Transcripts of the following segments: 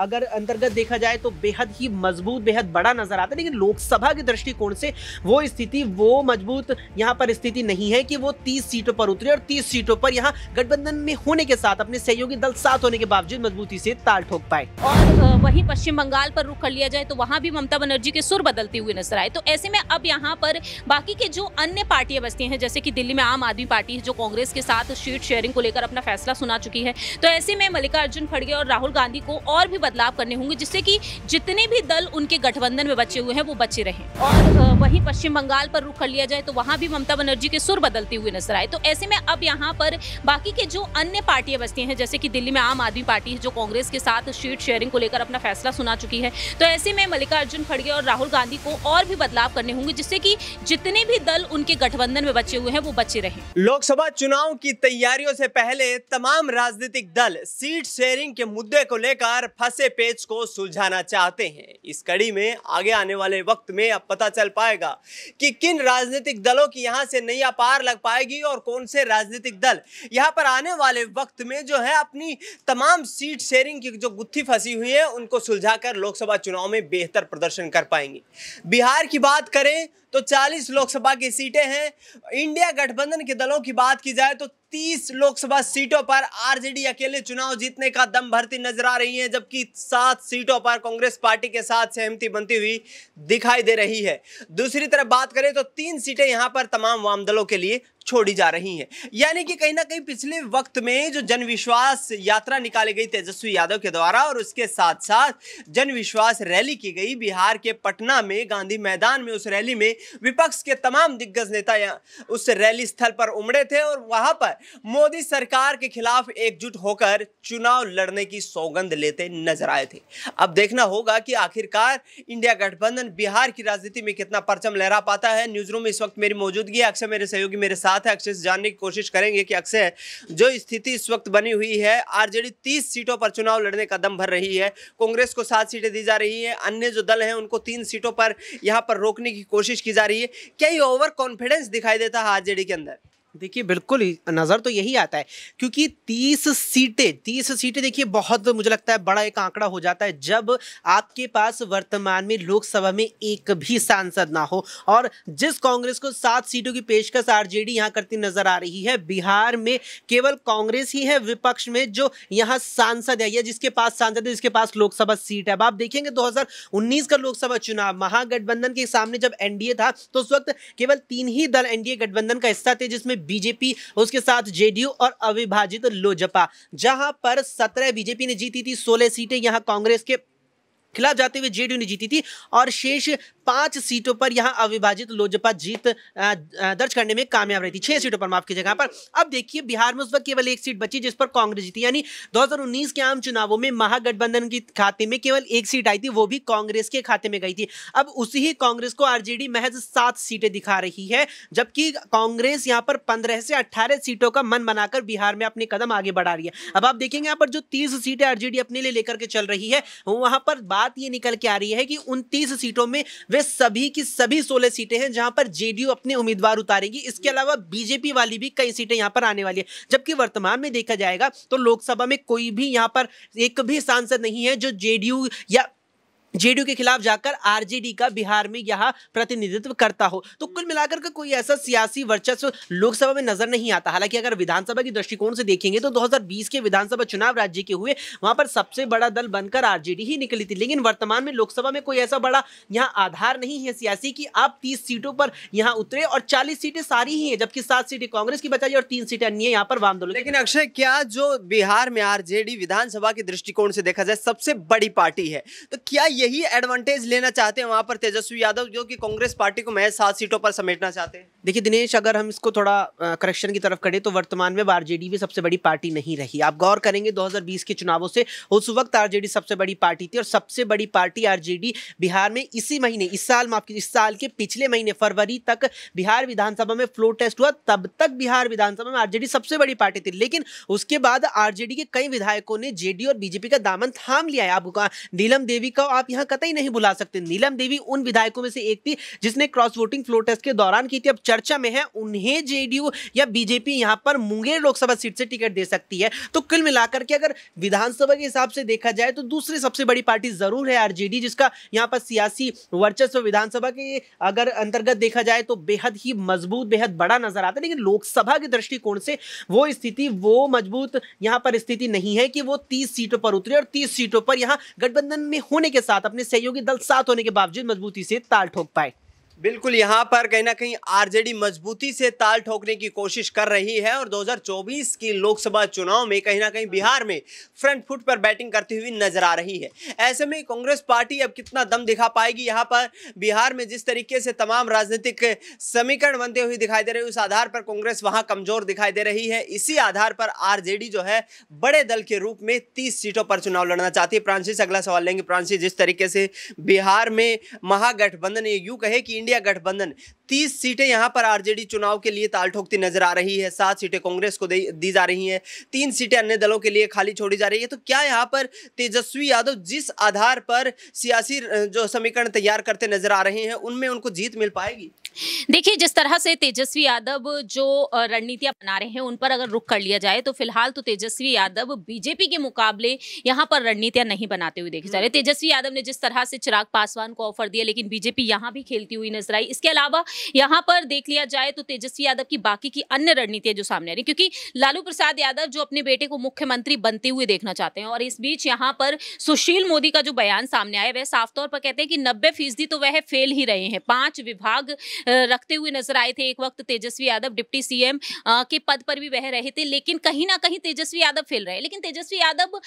अगर अंतर्गत देखा जाए तो बेहद ही मजबूत बेहद बड़ा नजर आता है लेकिन लोकसभा के दृष्टिकोण से वो स्थिति वो मजबूत यहाँ पर स्थिति नहीं है कि वो तीस सीटों पर उतरे और तीस सीटों पर यहाँ गठबंधन में होने के साथ अपने सहयोगी दल साथ होने के बावजूद मजबूती से ताल ठोक पाए और वही पश्चिम बंगाल पर रुख कर लिया जाए तो वहाँ भी ममता बनर्जी के सुर बदलते हुए नजर आए तो ऐसे में अब यहाँ पर बाकी के जो अन्य पार्टियां बसती है जैसे की दिल्ली में आम आदमी पार्टी है जो कांग्रेस के साथ सीट शेयरिंग को लेकर अपना फैसला सुना चुकी है तो ऐसे में मल्लिकार्जुन खड़गे और राहुल गांधी को और भी बदलाव करने होंगे जिससे कि जितने भी दल उनके गठबंधन में बचे हुए हैं वो बचे रहें और वहीं पश्चिम बंगाल पर रुख कर लिया जाए तो वहाँ भी ममता बनर्जी के सुर बदलते हुए नजर आए तो ऐसे में अब यहाँ पर बाकी के जो अन्य पार्टियां बचती हैं जैसे कि दिल्ली में आम आदमी पार्टी जो कांग्रेस के साथ सीट शेयरिंग को लेकर अपना फैसला सुना चुकी है तो ऐसे में मल्लिकार्जुन खड़गे और राहुल गांधी को और भी बदलाव करने होंगे जिससे कि जितने भी दल उनके गठबंधन में बचे हुए हैं वो बचे रहे लोकसभा चुनाव की तैयारियों से पहले तमाम राजनीतिक दल सीट शेयरिंग के मुद्दे को लेकर फंसे से पेज को सुलझाना चाहते हैं इस कड़ी में आगे आने वाले वक्त में अब पता चल पाएगा कि किन राजनीतिक दलों की यहाँ से नैया पार लग पाएगी और कौन से राजनीतिक दल यहाँ पर आने वाले वक्त में जो है अपनी तमाम सीट शेयरिंग की जो गुत्थी फंसी हुई है उनको सुलझाकर लोकसभा चुनाव में बेहतर प्रदर्शन कर पाएंगे बिहार की बात करें तो 40 लोकसभा की सीटें हैं इंडिया गठबंधन के दलों की बात की जाए तो 30 लोकसभा सीटों पर आरजेडी अकेले चुनाव जीतने का दम भरती नजर आ रही है जबकि सात सीटों पर कांग्रेस पार्टी के साथ सहमति बनती हुई दिखाई दे रही है दूसरी तरफ बात करें तो तीन सीटें यहां पर तमाम वाम दलों के लिए छोड़ी जा रही हैं यानी कि कहीं ना कहीं पिछले वक्त में जो जनविश्वास यात्रा निकाली गई तेजस्वी यादव के द्वारा और उसके साथ साथ जनविश्वास रैली की गई बिहार के पटना में गांधी मैदान में उस रैली में विपक्ष के तमाम दिग्गज नेता उस रैली स्थल पर उमड़े थे और वहां पर मोदी सरकार के खिलाफ एकजुट होकर चुनाव लड़ने की सौगंध लेते नजर आए थे अब देखना होगा कि आखिरकार इंडिया गठबंधन बिहार की राजनीति में कितना परचम लहरा पाता है न्यूज रूम में इस वक्त मेरी मौजूदगी अक्सर मेरे सहयोगी मेरे साथ साथ है अक्षय से जानने की कोशिश करेंगे कि अक्षय जो स्थिति इस वक्त बनी हुई है आरजेडी तीस सीटों पर चुनाव लड़ने का दम भर रही है कांग्रेस को सात सीटें दी जा रही है अन्य जो दल हैं उनको तीन सीटों पर यहाँ पर रोकने की कोशिश की जा रही है क्या ये ओवर कॉन्फिडेंस दिखाई देता है आरजेडी के अंदर देखिए बिल्कुल नज़र तो यही आता है क्योंकि तीस सीटें तीस सीटें देखिए बहुत मुझे लगता है बड़ा एक आंकड़ा हो जाता है जब आपके पास वर्तमान में लोकसभा में एक भी सांसद ना हो और जिस कांग्रेस को सात सीटों की पेशकश आरजेडी यहां करती नज़र आ रही है बिहार में केवल कांग्रेस ही है विपक्ष में जो यहाँ सांसद है या जिसके पास सांसद है जिसके पास लोकसभा सीट है अब आप देखेंगे दो का लोकसभा चुनाव महागठबंधन के सामने जब एनडीए था तो उस वक्त केवल तीन ही दल एनडीए गठबंधन का हिस्सा थे जिसमें बीजेपी उसके साथ जेडीयू और अविभाजित लोजपा जहां पर सत्रह बीजेपी ने जीती थी सोलह सीटें यहां कांग्रेस के खिलाफ जाते हुए जेडीयू ने जीती थी और शेष पांच सीटों पर यहां अविभाजित लोजपा जीत दर्ज करने में कामयाब रही थी छह सीटों पर माफ की जगह पर अब देखिए बिहार में उस वक्त केवल एक सीट बची जिस पर कांग्रेस जीती यानी 2019 के आम चुनावों में महागठबंधन के खाते में केवल एक सीट आई थी वो भी कांग्रेस के खाते में गई थी अब उसी ही कांग्रेस को आरजेडी महज सात सीटें दिखा रही है जबकि कांग्रेस यहां पर पंद्रह से अट्ठारह सीटों का मन बनाकर बिहार में अपने कदम आगे बढ़ा रही है अब आप देखेंगे यहां पर जो तीस सीटें आरजेडी अपने लिए लेकर के चल रही है वहां पर बात यह निकल के आ रही है कि उन तीस सीटों में वे वे सभी की सभी सोलह सीटें हैं जहां पर जेडीयू अपने उम्मीदवार उतारेगी इसके अलावा बीजेपी वाली भी कई सीटें यहां पर आने वाली है जबकि वर्तमान में देखा जाएगा तो लोकसभा में कोई भी यहां पर एक भी सांसद नहीं है जो जेडीयू या जेडीयू के खिलाफ जाकर आरजेडी का बिहार में यहाँ प्रतिनिधित्व करता हो तो कुल मिलाकर का कोई ऐसा सियासी वर्चस्व लोकसभा में नजर नहीं आता हालांकि अगर विधानसभा की दृष्टिकोण से देखेंगे तो 2020 के विधानसभा चुनाव राज्य के हुए वहां पर सबसे बड़ा दल बनकर आरजेडी ही निकली थी लेकिन वर्तमान में लोकसभा में कोई ऐसा बड़ा यहाँ आधार नहीं है सियासी की आप तीस सीटों पर यहाँ उतरे और चालीस सीटें सारी ही है जबकि सात सीटें कांग्रेस की बचाई और तीन सीटें अन्य यहाँ पर वामदोलन लेकिन अक्षय क्या जो बिहार में आरजेडी विधानसभा के दृष्टिकोण से देखा जाए सबसे बड़ी पार्टी है तो क्या यही एडवांटेज लेना चाहते हैं वहां पर तेजस्वी यादव जो कि कांग्रेस पार्टी को महज सात सीटों पर समेटना चाहते हैं देखिए दिनेश अगर हम इसको थोड़ा करेक्शन की तरफ करें तो वर्तमान में आर भी सबसे बड़ी पार्टी नहीं रही आप गौर करेंगे 2020 के चुनावों से उस वक्त आर सबसे बड़ी पार्टी थी और सबसे बड़ी पार्टी आर बिहार में इसी महीने इस साल माफ इस साल के पिछले महीने फरवरी तक बिहार विधानसभा में फ्लोर टेस्ट हुआ तब तक बिहार विधानसभा में आर सबसे बड़ी पार्टी थी लेकिन उसके बाद आरजेडी के कई विधायकों ने जेडी और बीजेपी का दामन थाम लिया है आपको नीलम देवी का आप यहाँ कतई नहीं बुला सकते नीलम देवी उन विधायकों में से एक थी जिसने क्रॉस वोटिंग फ्लोर टेस्ट के दौरान की थी अब चर्चा में है उन्हें जेडीयू या बीजेपी यहाँ पर मुंगेर लोकसभा सीट से टिकट दे सकती है तो कुल मिलाकर के अगर विधानसभा के हिसाब से देखा जाए तो दूसरी सबसे बड़ी पार्टी जरूर है आरजेडी जिसका यहाँ पर सियासी वर्चस्व विधानसभा के अगर अंतर्गत देखा जाए तो बेहद ही मजबूत बेहद बड़ा नजर आता है लेकिन लोकसभा के दृष्टिकोण से वो स्थिति वो मजबूत यहाँ पर स्थिति नहीं है कि वो तीस सीटों पर उतरे और तीस सीटों पर यहाँ गठबंधन में होने के साथ साथ अपने सहयोगी दल साथ होने के बावजूद मजबूती से ताल ठोक पाए बिल्कुल यहाँ पर कहीं ना कहीं आरजेडी मजबूती से ताल ठोकने की कोशिश कर रही है और 2024 की लोकसभा चुनाव में कहीं ना कहीं बिहार में फ्रंट फुट पर बैटिंग करती हुई नजर आ रही है ऐसे में कांग्रेस पार्टी अब कितना दम दिखा पाएगी यहाँ पर बिहार में जिस तरीके से तमाम राजनीतिक समीकरण बनते हुए दिखाई दे रहे उस आधार पर कांग्रेस वहाँ कमजोर दिखाई दे रही है इसी आधार पर आर जो है बड़े दल के रूप में तीस सीटों पर चुनाव लड़ना चाहती है प्रांसी अगला सवाल लेंगे प्रांसी जिस तरीके से बिहार में महागठबंधन यू कहे कि इंडिया गठबंधन 30 सीटें यहां पर आरजेडी चुनाव के लिए ताल ठोकती नजर आ रही है सात सीटें कांग्रेस को दी जा रही हैं तीन सीटें अन्य दलों के लिए खाली छोड़ी जा रही है तो क्या यहां पर तेजस्वी यादव जिस आधार पर सियासी जो समीकरण तैयार करते नजर आ रहे हैं उनमें उनको जीत मिल पाएगी देखिए जिस तरह से तेजस्वी यादव जो रणनीतियां बना रहे हैं उन पर अगर रुख कर लिया जाए तो फिलहाल तो तेजस्वी यादव बीजेपी के मुकाबले यहां पर रणनीतियां नहीं बनाते हुए देखे जा रहे हम्म। तेजस्वी यादव ने जिस तरह से चिराग पासवान को ऑफर दिया लेकिन बीजेपी यहां भी खेलती हुई नजर आई इसके अलावा यहां पर देख लिया जाए तो तेजस्वी यादव की बाकी की अन्य रणनीतियां जो सामने आ रही क्योंकि लालू प्रसाद यादव जो अपने बेटे को मुख्यमंत्री बनते हुए देखना चाहते हैं और इस बीच यहाँ पर सुशील मोदी का जो बयान सामने आया वह साफ तौर पर कहते हैं कि नब्बे फीसदी तो वह फेल ही रहे हैं पांच विभाग रखते हुए नजर आए थे एक वक्त तेजस्वी यादव डिप्टी सीएम के पद पर भी वह रहे थे लेकिन कहीं ना कहीं तेजस्वी यादव फेल रहे लेकिन तेजस्वी यादव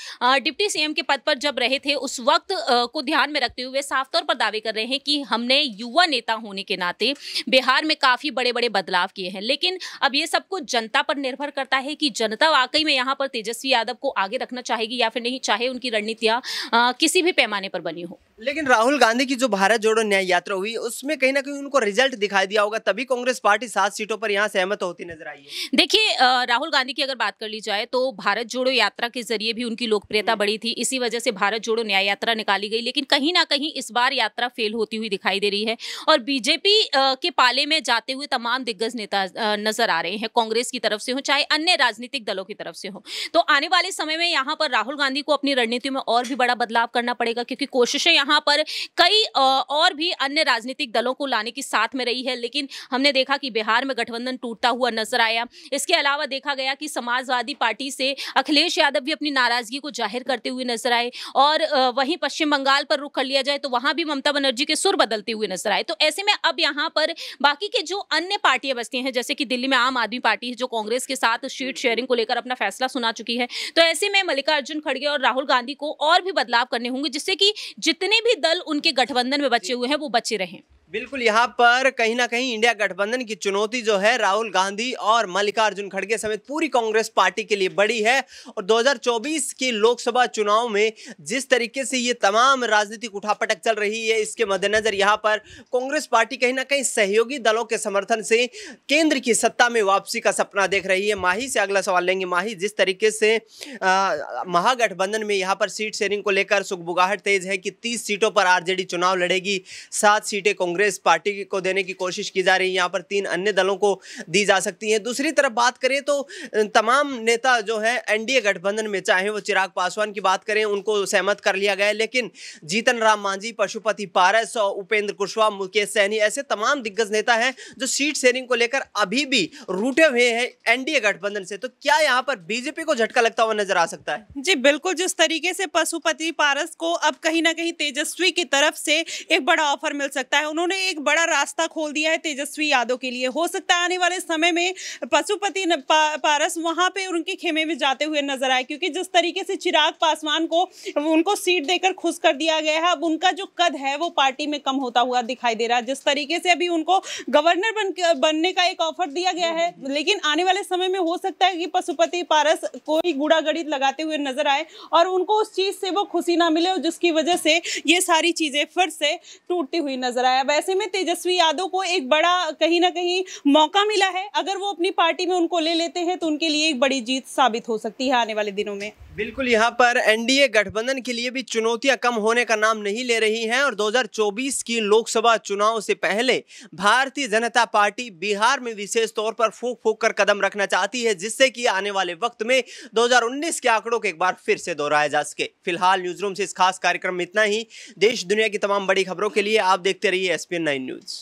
डिप्टी सीएम के पद पर जब रहे थे उस वक्त को ध्यान में रखते हुए साफ तौर पर दावे कर रहे हैं कि हमने युवा नेता होने के नाते बिहार में काफी बड़े बड़े बदलाव किए हैं लेकिन अब ये सब कुछ जनता पर निर्भर करता है कि जनता वाकई में यहाँ पर तेजस्वी यादव को आगे रखना चाहेगी या फिर नहीं चाहे उनकी रणनीतियाँ किसी भी पैमाने पर बनी हो लेकिन राहुल गांधी की जो भारत जोड़ो न्याय यात्रा हुई उसमें कहीं ना कहीं उनको रिजल्ट दिखाई दिया होगा तभी कांग्रेस पार्टी सात सीटों पर यहाँ सहमत होती नजर आई है देखिए राहुल गांधी की अगर बात कर ली जाए तो भारत जोड़ो यात्रा के जरिए भी उनकी लोकप्रियता हम्म। बढ़ी थी इसी वजह से भारत जोड़ो न्याय यात्रा निकाली गई लेकिन कहीं ना कहीं इस बार यात्रा फेल होती हुई दिखाई दे रही है और बीजेपी के पाले में जाते हुए तमाम दिग्गज नेता नजर आ रहे हैं कांग्रेस की तरफ से हो चाहे अन्य राजनीतिक दलों की तरफ से हो तो आने वाले समय में यहाँ पर राहुल गांधी को अपनी रणनीति में और भी बड़ा बदलाव करना पड़ेगा क्योंकि कोशिशें यहाँ यहाँ पर कई और भी अन्य राजनीतिक दलों को लाने की साथ में रही है लेकिन हमने देखा कि बिहार में गठबंधन टूटता हुआ नजर आया इसके अलावा देखा गया कि समाजवादी पार्टी से अखिलेश यादव भी अपनी नाराजगी को जाहिर करते हुए नजर आए और वहीं पश्चिम बंगाल पर रुख कर लिया जाए तो वहां भी ममता बनर्जी के सुर बदलते हुए नजर आए तो ऐसे में अब यहाँ पर बाकी के जो अन्य पार्टियां बसती हैं जैसे कि दिल्ली में आम आदमी पार्टी है जो कांग्रेस के साथ सीट शेयरिंग को लेकर अपना फैसला सुना चुकी है तो ऐसे में मल्लिकार्जुन खड़गे और राहुल गांधी को और भी बदलाव करने होंगे जिससे कि जितने जितने भी दल उनके गठबंधन में बचे हुए हैं वो बचे रहें बिल्कुल यहाँ पर कहीं ना कहीं इंडिया गठबंधन की चुनौती जो है राहुल गांधी और मल्लिकार्जुन खड़गे समेत पूरी कांग्रेस पार्टी के लिए बड़ी है और 2024 के लोकसभा चुनाव में जिस तरीके से ये तमाम राजनीतिक उठापटक चल रही है इसके मद्देनज़र यहाँ पर कांग्रेस पार्टी कहीं ना कहीं सहयोगी दलों के समर्थन से केंद्र की सत्ता में वापसी का सपना देख रही है माही से अगला सवाल लेंगे माही जिस तरीके से महागठबंधन में यहाँ पर सीट शेयरिंग को लेकर सुखबुगाहट तेज है कि तीस सीटों पर आर चुनाव लड़ेगी सात सीटें कांग्रेस कांग्रेस पार्टी को देने की कोशिश की जा रही है यहाँ पर तीन अन्य दलों को दी जा सकती है दूसरी तरफ बात करें तो तमाम नेता जो है एनडीए गठबंधन में चाहे वो चिराग पासवान की बात करें उनको सहमत कर लिया गया लेकिन जीतन राम मांझी पशुपति पारस और उपेंद्र कुशवाहा मुकेश सैनी ऐसे तमाम दिग्गज नेता हैं जो सीट शेयरिंग को लेकर अभी भी रूठे हुए हैं एनडीए गठबंधन से तो क्या यहाँ पर बीजेपी को झटका लगता हुआ नजर आ सकता है जी बिल्कुल जिस तरीके से पशुपति पारस को अब कहीं ना कहीं तेजस्वी की तरफ से एक बड़ा ऑफर मिल सकता है उन्होंने उन्होंने एक बड़ा रास्ता खोल दिया है तेजस्वी यादव के लिए हो सकता है आने वाले समय में पशुपति पारस वहां पे उनके खेमे में जाते हुए नजर आए क्योंकि जिस तरीके से चिराग पासवान को उनको सीट देकर खुश कर दिया गया है अब उनका जो कद है वो पार्टी में कम होता हुआ दिखाई दे रहा है जिस तरीके से अभी उनको गवर्नर बन बनने का एक ऑफर दिया गया है लेकिन आने वाले समय में हो सकता है कि पशुपति पारस कोई गुड़ा लगाते हुए नजर आए और उनको उस चीज़ से वो खुशी ना मिले और जिसकी वजह से ये सारी चीज़ें फिर से टूटती हुई नजर आए ऐसे में तेजस्वी यादव को एक बड़ा कहीं ना कहीं मौका मिला है अगर वो अपनी पार्टी में उनको ले लेते हैं तो उनके लिए एक बड़ी जीत साबित हो सकती है आने वाले दिनों में बिल्कुल यहाँ पर एनडीए गठबंधन के लिए भी चुनौतियां कम होने का नाम नहीं ले रही हैं और 2024 की लोकसभा चुनाव से पहले भारतीय जनता पार्टी बिहार में विशेष तौर पर फूक फूक कर कदम रखना चाहती है जिससे कि आने वाले वक्त में 2019 के आंकड़ों को एक बार फिर से दोहराया जा सके फिलहाल न्यूज रूम से इस खास कार्यक्रम में इतना ही देश दुनिया की तमाम बड़ी खबरों के लिए आप देखते रहिए एस न्यूज